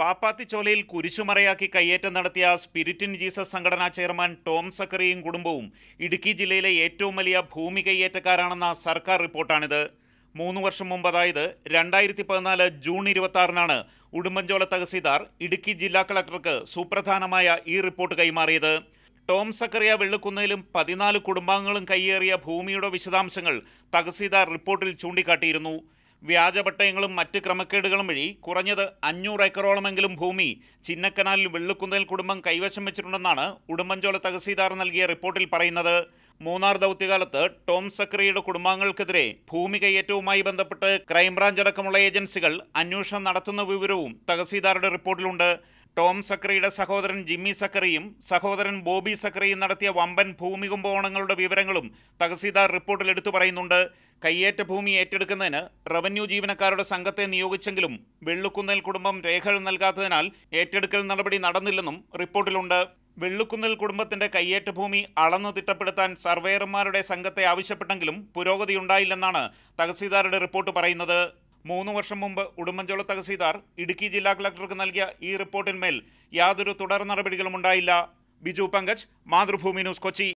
പാപ്പാത്തിച്ചോലയിൽ കുരിശുമറയാക്കി കയ്യേറ്റം നടത്തിയ സ്പിരിറ്റിൻ ജീസസ് സംഘടനാ ചെയർമാൻ ടോം സക്കറിയും കുടുംബവും ഇടുക്കി ജില്ലയിലെ ഏറ്റവും വലിയ ഭൂമി കയ്യേറ്റക്കാരാണെന്ന സർക്കാർ റിപ്പോർട്ടാണിത് മൂന്ന് വർഷം മുമ്പ് അതായത് രണ്ടായിരത്തി പതിനാല് ജൂൺ ഇരുപത്തി ആറിനാണ് ഉടുമ്പൻചോല തഹസീൽദാർ ഇടുക്കി ജില്ലാ കളക്ടർക്ക് സുപ്രധാനമായ ഈ റിപ്പോർട്ട് കൈമാറിയത് ടോം സക്കറിയ വെള്ളുക്കുന്നതിലും പതിനാല് കുടുംബാംഗങ്ങളും കയ്യേറിയ ഭൂമിയുടെ വിശദാംശങ്ങൾ തഹസീൽദാർ റിപ്പോർട്ടിൽ ചൂണ്ടിക്കാട്ടിയിരുന്നു വ്യാജപട്ടയങ്ങളും മറ്റ് ക്രമക്കേടുകളും വഴി കുറഞ്ഞത് അഞ്ഞൂറ് ഏക്കറോളമെങ്കിലും ഭൂമി ചിന്നക്കനാലിൽ വെള്ളുകുന്നേൽ കുടുംബം കൈവശം വെച്ചിട്ടുണ്ടെന്നാണ് ഉടുമ്പൻചോല തഹസീൽദാർ നൽകിയ റിപ്പോർട്ടിൽ പറയുന്നത് മൂന്നാർ ദൗത്യകാലത്ത് ടോം സക്രിയുടെ കുടുംബാംഗങ്ങൾക്കെതിരെ ഭൂമി കയ്യേറ്റവുമായി ബന്ധപ്പെട്ട് ക്രൈംബ്രാഞ്ച് അടക്കമുള്ള ഏജൻസികൾ അന്വേഷണം നടത്തുന്ന വിവരവും തഹസീൽദാരുടെ റിപ്പോർട്ടിലുണ്ട് ടോം സക്രിയുടെ സഹോദരൻ ജിമ്മി സക്രിയും സഹോദരൻ ബോബി സക്രിയും നടത്തിയ വമ്പൻ ഭൂമി കുംഭകോണങ്ങളുടെ വിവരങ്ങളും തഹസീൽദാർ റിപ്പോർട്ടിൽ എടുത്തു പറയുന്നുണ്ട് കയ്യേറ്റ ഭൂമി ഏറ്റെടുക്കുന്നതിന് റവന്യൂ ജീവനക്കാരുടെ സംഘത്തെ നിയോഗിച്ചെങ്കിലും വെള്ളുക്കുന്നേൽ കുടുംബം രേഖകൾ നൽകാത്തതിനാൽ ഏറ്റെടുക്കൽ നടപടി നടന്നില്ലെന്നും റിപ്പോർട്ടിലുണ്ട് വെള്ളുക്കുന്നിൽ കുടുംബത്തിന്റെ കയ്യേറ്റ ഭൂമി അളന്നു തിട്ടപ്പെടുത്താൻ സർവേയർമാരുടെ സംഘത്തെ ആവശ്യപ്പെട്ടെങ്കിലും പുരോഗതിയുണ്ടായില്ലെന്നാണ് തഹസീൽദാരുടെ റിപ്പോർട്ട് പറയുന്നത് മൂന്ന് വർഷം മുമ്പ് ഉടുമ്പൻചോല തഹസീദാർ ഇടുക്കി ജില്ലാ കളക്ടർക്ക് നൽകിയ ഈ റിപ്പോർട്ടിന്മേൽ യാതൊരു തുടർ നടപടികളും ഉണ്ടായില്ല ബിജു പങ്കജ് മാതൃഭൂമി ന്യൂസ് കൊച്ചി